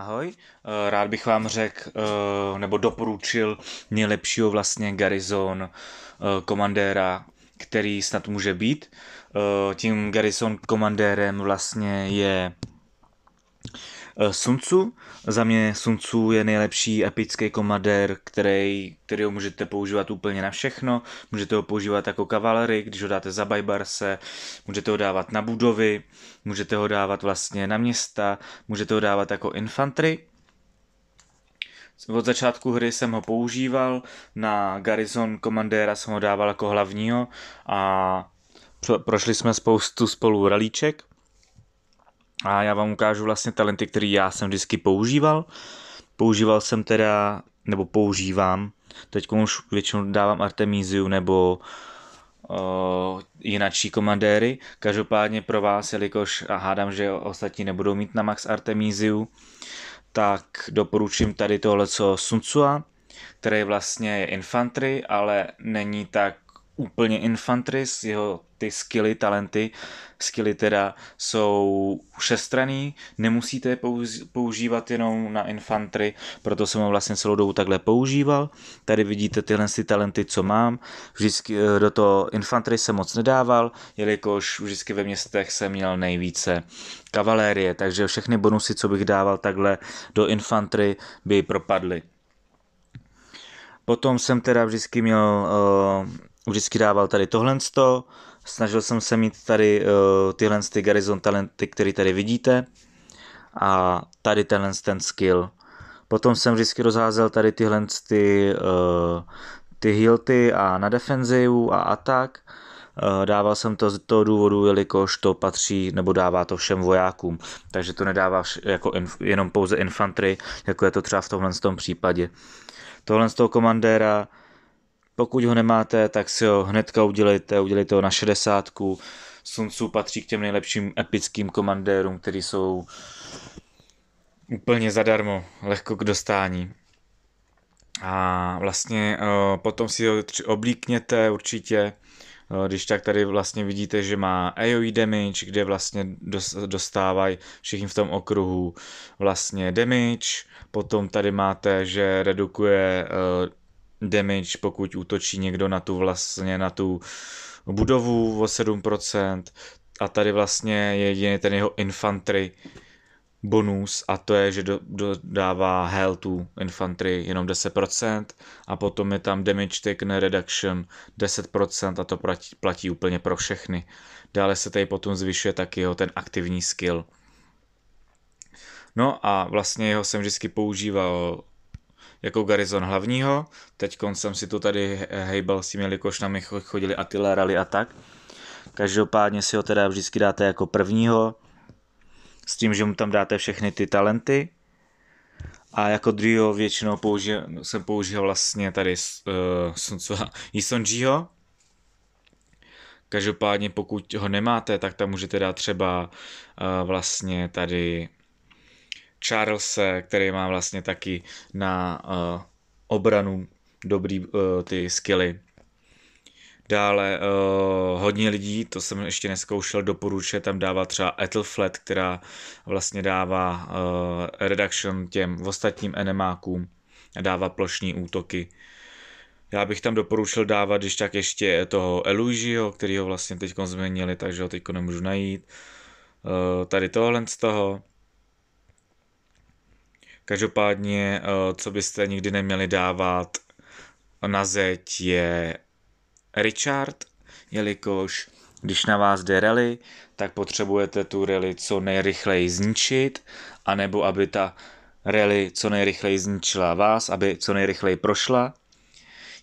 Ahoj, eh, rád bych vám řekl, eh, nebo doporučil nejlepšího vlastně Garrison komandéra, eh, který snad může být. Tím Garrison komandérem vlastně je Eh, Suncu. Za mě Suncu je nejlepší epický komadér, který, který ho můžete používat úplně na všechno. Můžete ho používat jako kavalery, když ho dáte za bajbarse, můžete ho dávat na budovy, můžete ho dávat vlastně na města, můžete ho dávat jako infantry. Od začátku hry jsem ho používal, na Garrison komandéra jsem ho dával jako hlavního a prošli jsme spoustu spolu ralíček a já vám ukážu vlastně talenty, které já jsem vždycky používal. Používal jsem teda, nebo používám, teď už většinou dávám Artemisiu nebo uh, jinačí komandéry. Každopádně pro vás, jelikož a hádám, že ostatní nebudou mít na max Artemisiu, tak doporučím tady tohle co Tzu, který vlastně je infantry, ale není tak úplně Infantris, jeho ty skilly, talenty, skilly teda jsou šestraný, nemusíte je používat jenom na infantry, proto jsem ho vlastně celou dobu takhle používal. Tady vidíte tyhle si talenty, co mám. Vždycky eh, do toho infantry jsem moc nedával, jelikož vždycky ve městech jsem měl nejvíce kavalérie, takže všechny bonusy, co bych dával takhle do infantry, by propadly. Potom jsem teda vždycky měl uh, vždycky dával tady tohle snažil jsem se mít tady uh, tyhle ty Garizon talenty, které tady vidíte a tady tenhle ten skill. Potom jsem vždycky rozházel tady tyhle ty, uh, ty hilty a na defenzivu a atak. Uh, dával jsem to z toho důvodu, jelikož to patří nebo dává to všem vojákům, takže to nedává jako inf, jenom pouze infantry, jako je to třeba v tomhle tom případě. Tohle z toho komandéra pokud ho nemáte, tak si ho hnedka udělejte, udělejte ho na 60. Sun Tzu patří k těm nejlepším epickým komandérům, který jsou úplně zadarmo, lehko k dostání. A vlastně eh, potom si ho oblíkněte určitě, eh, když tak tady vlastně vidíte, že má AoE damage, kde vlastně dostávají všichni v tom okruhu vlastně damage, potom tady máte, že redukuje eh, damage, pokud útočí někdo na tu vlastně, na tu budovu o 7%. A tady vlastně je jediný ten jeho infantry bonus a to je, že do, dodává healthu infantry jenom 10% a potom je tam damage taken reduction 10% a to platí, platí úplně pro všechny. Dále se tady potom zvyšuje taky jeho ten aktivní skill. No a vlastně jeho jsem vždycky používal jako Garizon hlavního, teď jsem si to tady hejbal s tím, jelikož mě jako chodili Attila, Rally a tak. Každopádně si ho teda vždycky dáte jako prvního, s tím, že mu tam dáte všechny ty talenty. A jako druhého většinou použil, jsem použil vlastně tady uh, eh, Suncova Isonjiho. Každopádně pokud ho nemáte, tak tam můžete dát třeba uh, vlastně tady Charlese, který má vlastně taky na uh, obranu dobrý uh, ty skily. Dále uh, hodně lidí, to jsem ještě neskoušel, doporučuje tam dávat třeba Ethelflet, která vlastně dává uh, reduction těm ostatním enemákům a dává plošní útoky. Já bych tam doporučil dávat, když tak ještě toho Eluigio, který ho vlastně teď změnili, takže ho teď nemůžu najít. Uh, tady tohle z toho. Každopádně, eh, co byste nikdy neměli dávat na zeď je Richard, jelikož když na vás jde rally, tak potřebujete tu rally co nejrychleji zničit, anebo aby ta rally co nejrychleji zničila vás, aby co nejrychleji prošla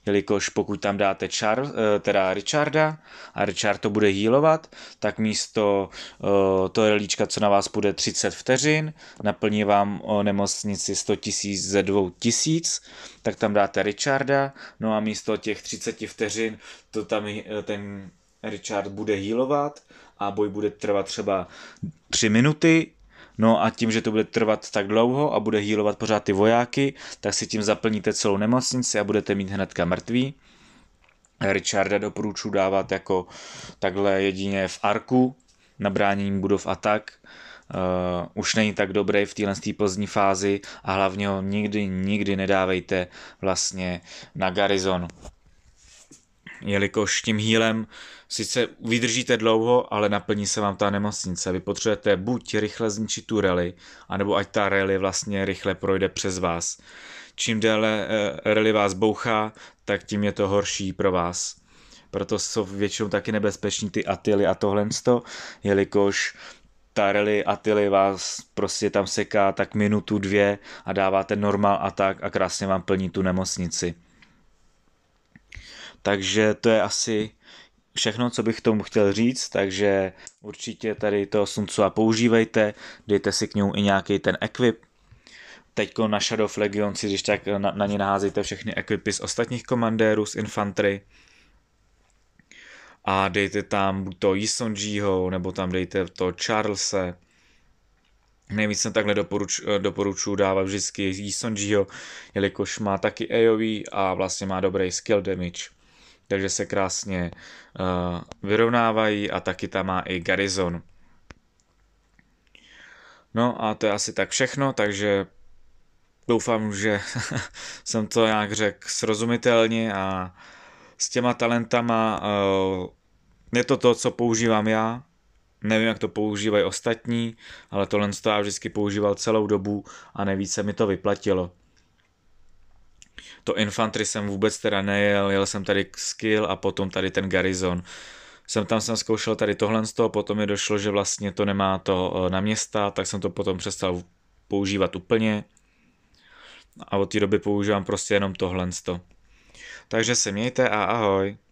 jelikož pokud tam dáte Char, eh, teda Richarda a Richard to bude hýlovat, tak místo eh, toho relíčka, co na vás bude 30 vteřin, naplní vám o eh, nemocnici 100 000 ze 2 tisíc, tak tam dáte Richarda, no a místo těch 30 vteřin to tam ten Richard bude hýlovat a boj bude trvat třeba 3 minuty No a tím, že to bude trvat tak dlouho a bude hýlovat pořád ty vojáky, tak si tím zaplníte celou nemocnici a budete mít hnedka mrtvý. Richarda doporučuji dávat jako takhle jedině v arku, na bránění budov a tak. Uh, už není tak dobrý v téhle pozdní fázi a hlavně ho nikdy, nikdy nedávejte vlastně na garizon jelikož tím hýlem sice vydržíte dlouho, ale naplní se vám ta nemocnice. Vy potřebujete buď rychle zničit tu rally, anebo ať ta rally vlastně rychle projde přes vás. Čím déle eh, rally vás bouchá, tak tím je to horší pro vás. Proto jsou většinou taky nebezpeční ty atily a tohle, jelikož ta rally atily vás prostě tam seká tak minutu, dvě a dáváte normál atak a krásně vám plní tu nemocnici. Takže to je asi všechno, co bych tomu chtěl říct, takže určitě tady to a používejte, dejte si k němu i nějaký ten equip. Teď na Shadow Legion si když tak na, na ně naházíte všechny equipy z ostatních komandérů z infantry a dejte tam buď to Yisonjiho, nebo tam dejte to Charlese. Nejvíc jsem takhle doporuč, doporučuji dávat vždycky Yisonjiho, jelikož má taky AOV e a vlastně má dobrý skill damage takže se krásně uh, vyrovnávají a taky tam má i Garizon. No a to je asi tak všechno, takže doufám, že jsem to nějak řekl srozumitelně a s těma talentama uh, je to to, co používám já, Nevím, jak to používají ostatní, ale tohle to já vždycky používal celou dobu a nejvíce mi to vyplatilo. To Infantry jsem vůbec teda nejel, jel jsem tady Skill a potom tady ten garizon. Jsem tam jsem zkoušel tady tohle z toho, potom mi došlo, že vlastně to nemá to eh, na města, tak jsem to potom přestal používat úplně. A od té doby používám prostě jenom tohle z toho. Takže se mějte a ahoj.